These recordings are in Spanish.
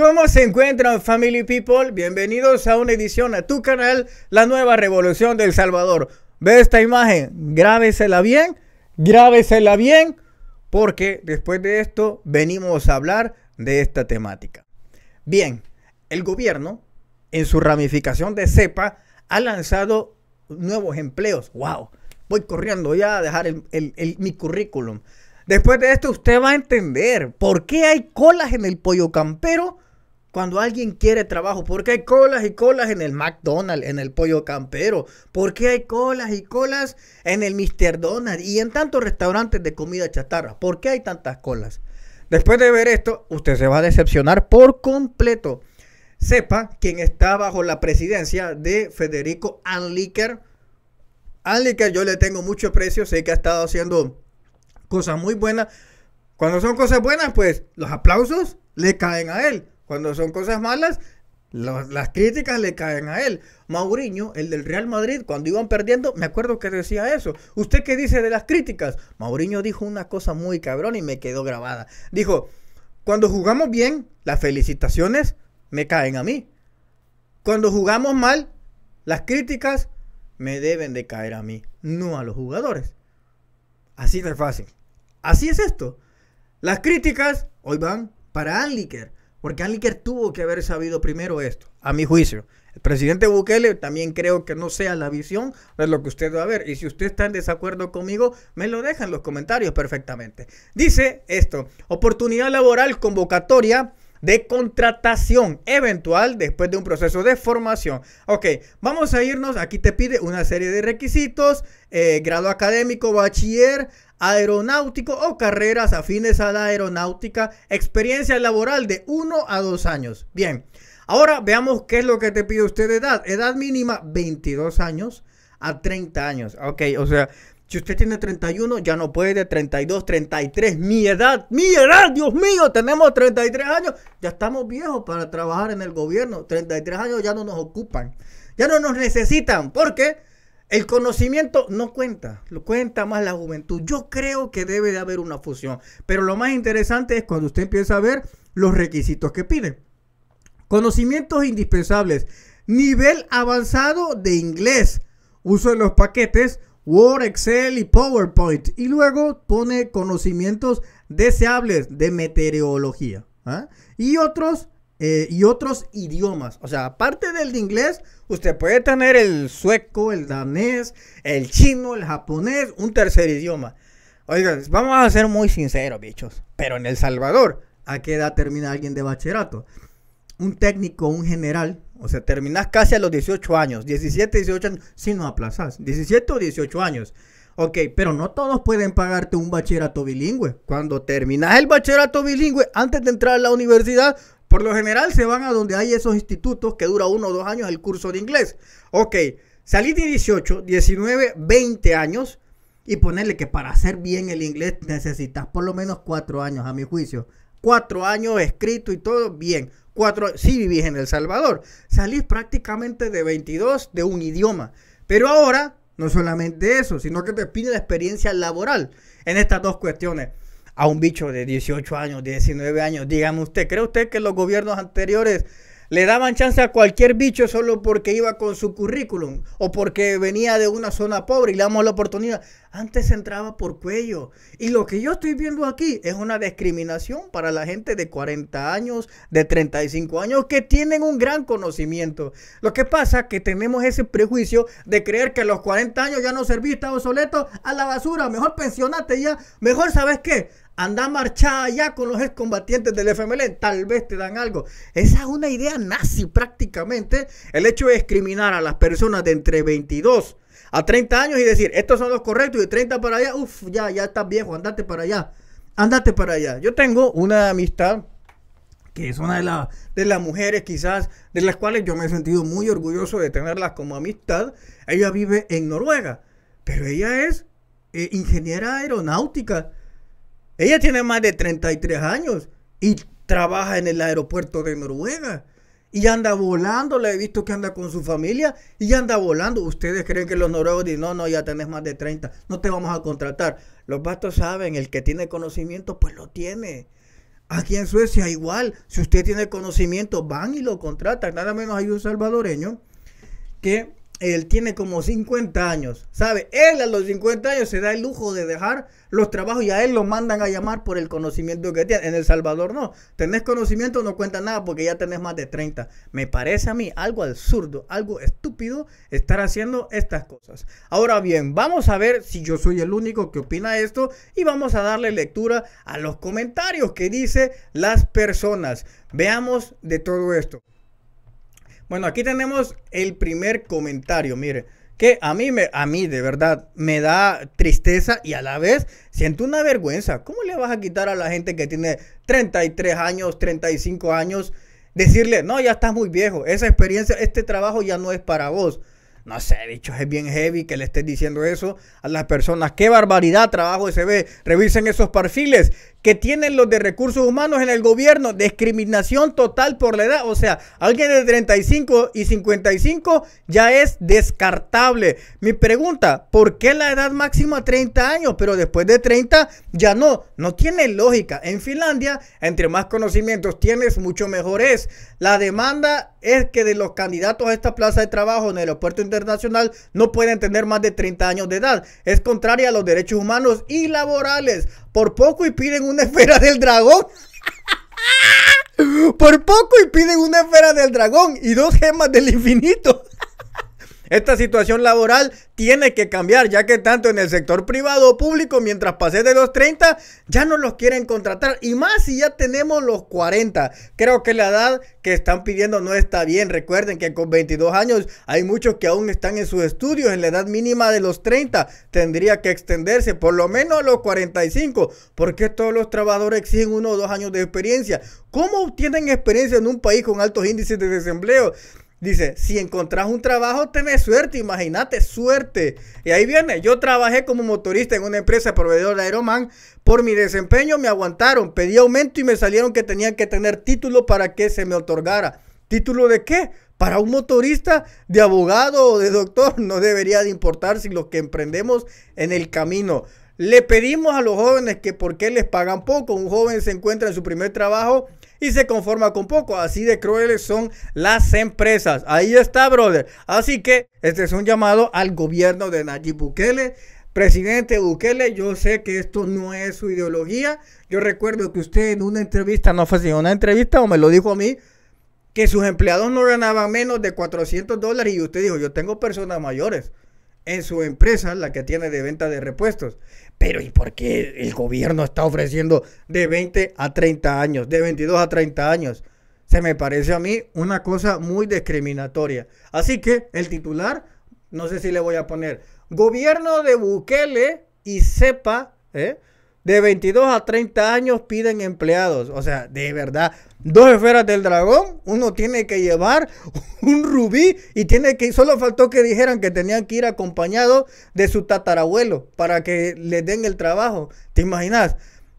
¿Cómo se encuentran Family People? Bienvenidos a una edición a tu canal, La Nueva Revolución del Salvador. Ve esta imagen, grábesela bien, grábesela bien, porque después de esto venimos a hablar de esta temática. Bien, el gobierno, en su ramificación de cepa, ha lanzado nuevos empleos. ¡Wow! Voy corriendo ya a dejar mi currículum. Después de esto usted va a entender por qué hay colas en el pollo campero cuando alguien quiere trabajo, ¿por qué hay colas y colas en el McDonald's, en el Pollo Campero? ¿Por qué hay colas y colas en el Mr. Donald y en tantos restaurantes de comida chatarra? ¿Por qué hay tantas colas? Después de ver esto, usted se va a decepcionar por completo. Sepa quién está bajo la presidencia de Federico Anlicker. Anlicker yo le tengo mucho aprecio, sé que ha estado haciendo cosas muy buenas. Cuando son cosas buenas, pues los aplausos le caen a él. Cuando son cosas malas, las críticas le caen a él. Mauriño, el del Real Madrid, cuando iban perdiendo, me acuerdo que decía eso. ¿Usted qué dice de las críticas? Mauriño dijo una cosa muy cabrón y me quedó grabada. Dijo, cuando jugamos bien, las felicitaciones me caen a mí. Cuando jugamos mal, las críticas me deben de caer a mí, no a los jugadores. Así de fácil. Así es esto. Las críticas hoy van para Anliker. Porque alguien tuvo que haber sabido primero esto, a mi juicio. El presidente Bukele también creo que no sea la visión de lo que usted va a ver. Y si usted está en desacuerdo conmigo, me lo deja en los comentarios perfectamente. Dice esto, oportunidad laboral convocatoria de contratación eventual después de un proceso de formación. Ok, vamos a irnos. Aquí te pide una serie de requisitos, eh, grado académico, bachiller, aeronáutico o carreras afines a la aeronáutica, experiencia laboral de 1 a 2 años. Bien, ahora veamos qué es lo que te pide usted de edad. Edad mínima 22 años a 30 años. Ok, o sea, si usted tiene 31, ya no puede, 32, 33, mi edad, mi edad, Dios mío, tenemos 33 años, ya estamos viejos para trabajar en el gobierno, 33 años ya no nos ocupan, ya no nos necesitan, porque el conocimiento no cuenta, lo cuenta más la juventud. Yo creo que debe de haber una fusión, pero lo más interesante es cuando usted empieza a ver los requisitos que piden. Conocimientos indispensables, nivel avanzado de inglés, uso de los paquetes, Word, Excel y PowerPoint. Y luego pone conocimientos deseables de meteorología. ¿ah? Y otros eh, y otros idiomas. O sea, aparte del inglés, usted puede tener el sueco, el danés, el chino, el japonés, un tercer idioma. Oigan, vamos a ser muy sinceros, bichos. Pero en El Salvador, ¿a qué edad termina alguien de bachillerato? un técnico, un general, o sea, terminás casi a los 18 años, 17, 18 años, si no aplazás, 17 o 18 años. Ok, pero no todos pueden pagarte un bachillerato bilingüe. Cuando terminas el bachillerato bilingüe, antes de entrar a la universidad, por lo general se van a donde hay esos institutos que dura uno o dos años el curso de inglés. Ok, salí de 18, 19, 20 años y ponerle que para hacer bien el inglés necesitas por lo menos cuatro años, a mi juicio cuatro años escrito y todo bien. Cuatro, sí vivís en El Salvador, salís prácticamente de 22 de un idioma. Pero ahora, no solamente eso, sino que te pide la experiencia laboral en estas dos cuestiones. A un bicho de 18 años, 19 años, dígame usted, ¿cree usted que los gobiernos anteriores le daban chance a cualquier bicho solo porque iba con su currículum o porque venía de una zona pobre y le damos la oportunidad? Antes entraba por cuello. Y lo que yo estoy viendo aquí es una discriminación para la gente de 40 años, de 35 años, que tienen un gran conocimiento. Lo que pasa es que tenemos ese prejuicio de creer que a los 40 años ya no serviste obsoleto a la basura. Mejor pensionate ya. Mejor, ¿sabes qué? anda marchada ya con los excombatientes del FMLN, tal vez te dan algo. Esa es una idea nazi prácticamente, el hecho de discriminar a las personas de entre 22 a 30 años y decir, estos son los correctos y de 30 para allá, uff, ya, ya estás viejo, andate para allá, andate para allá. Yo tengo una amistad que es una de, las de las mujeres quizás de las cuales yo me he sentido muy orgulloso de tenerlas como amistad. Ella vive en Noruega, pero ella es eh, ingeniera aeronáutica. Ella tiene más de 33 años y trabaja en el aeropuerto de Noruega y anda volando. Le he visto que anda con su familia y anda volando. Ustedes creen que los noruegos dicen, no, no, ya tenés más de 30, no te vamos a contratar. Los bastos saben, el que tiene conocimiento, pues lo tiene. Aquí en Suecia igual, si usted tiene conocimiento, van y lo contratan. Nada menos hay un salvadoreño que él tiene como 50 años, ¿sabe? Él a los 50 años se da el lujo de dejar los trabajos y a él lo mandan a llamar por el conocimiento que tiene. En El Salvador no, tenés conocimiento, no cuenta nada porque ya tenés más de 30. Me parece a mí algo absurdo, algo estúpido estar haciendo estas cosas. Ahora bien, vamos a ver si yo soy el único que opina esto y vamos a darle lectura a los comentarios que dicen las personas. Veamos de todo esto. Bueno, aquí tenemos el primer comentario, mire, que a mí, me, a mí de verdad me da tristeza y a la vez siento una vergüenza. ¿Cómo le vas a quitar a la gente que tiene 33 años, 35 años, decirle, no, ya estás muy viejo, esa experiencia, este trabajo ya no es para vos? No sé, dicho, es bien heavy que le estés diciendo eso a las personas. ¡Qué barbaridad trabajo se ve! Revisen esos perfiles que tienen los de recursos humanos en el gobierno, discriminación total por la edad. O sea, alguien de 35 y 55 ya es descartable. Mi pregunta, ¿por qué la edad máxima 30 años? Pero después de 30 ya no. No tiene lógica. En Finlandia, entre más conocimientos tienes, mucho mejor es. La demanda es que de los candidatos a esta plaza de trabajo en el aeropuerto internacional no pueden tener más de 30 años de edad. Es contraria a los derechos humanos y laborales. Por poco y piden una esfera del dragón. Por poco y piden una esfera del dragón y dos gemas del infinito. Esta situación laboral tiene que cambiar, ya que tanto en el sector privado o público, mientras pasé de los 30, ya no los quieren contratar. Y más si ya tenemos los 40. Creo que la edad que están pidiendo no está bien. Recuerden que con 22 años hay muchos que aún están en sus estudios, en la edad mínima de los 30. Tendría que extenderse por lo menos a los 45. porque todos los trabajadores exigen uno o dos años de experiencia? ¿Cómo obtienen experiencia en un país con altos índices de desempleo? Dice, si encontrás un trabajo, tenés suerte, imagínate, suerte. Y ahí viene, yo trabajé como motorista en una empresa proveedora de Aeroman. Por mi desempeño me aguantaron, pedí aumento y me salieron que tenían que tener título para que se me otorgara. ¿Título de qué? Para un motorista de abogado o de doctor no debería de importar si lo que emprendemos en el camino. Le pedimos a los jóvenes que por qué les pagan poco. Un joven se encuentra en su primer trabajo y se conforma con poco. Así de crueles son las empresas. Ahí está, brother. Así que este es un llamado al gobierno de Nayib Bukele. Presidente Bukele, yo sé que esto no es su ideología. Yo recuerdo que usted en una entrevista, no fue una entrevista o me lo dijo a mí, que sus empleados no ganaban menos de 400 dólares y usted dijo, yo tengo personas mayores en su empresa, la que tiene de venta de repuestos. Pero ¿y por qué el gobierno está ofreciendo de 20 a 30 años, de 22 a 30 años? Se me parece a mí una cosa muy discriminatoria. Así que el titular, no sé si le voy a poner, gobierno de Bukele y sepa, ¿eh? de 22 a 30 años piden empleados. O sea, de verdad, dos esferas del dragón, uno tiene que llevar un rubí y tiene que, solo faltó que dijeran que tenían que ir acompañado de su tatarabuelo para que le den el trabajo. ¿Te imaginas?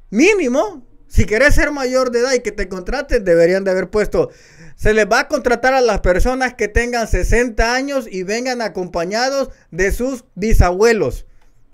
Mínimo, si querés ser mayor de edad y que te contraten, deberían de haber puesto, se les va a contratar a las personas que tengan 60 años y vengan acompañados de sus bisabuelos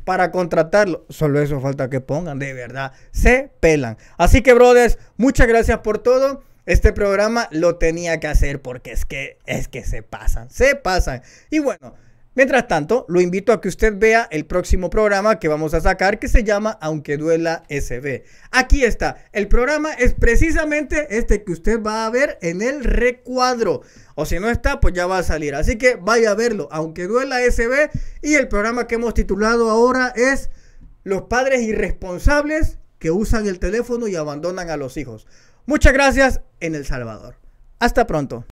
para contratarlo. Solo eso falta que pongan, de verdad. Se pelan. Así que, brothers, muchas gracias por todo. Este programa lo tenía que hacer porque es que es que se pasan, se pasan. Y bueno, Mientras tanto, lo invito a que usted vea el próximo programa que vamos a sacar que se llama Aunque duela SB. Aquí está, el programa es precisamente este que usted va a ver en el recuadro. O si no está, pues ya va a salir. Así que vaya a verlo, Aunque duela SB. Y el programa que hemos titulado ahora es Los padres irresponsables que usan el teléfono y abandonan a los hijos. Muchas gracias en El Salvador. Hasta pronto.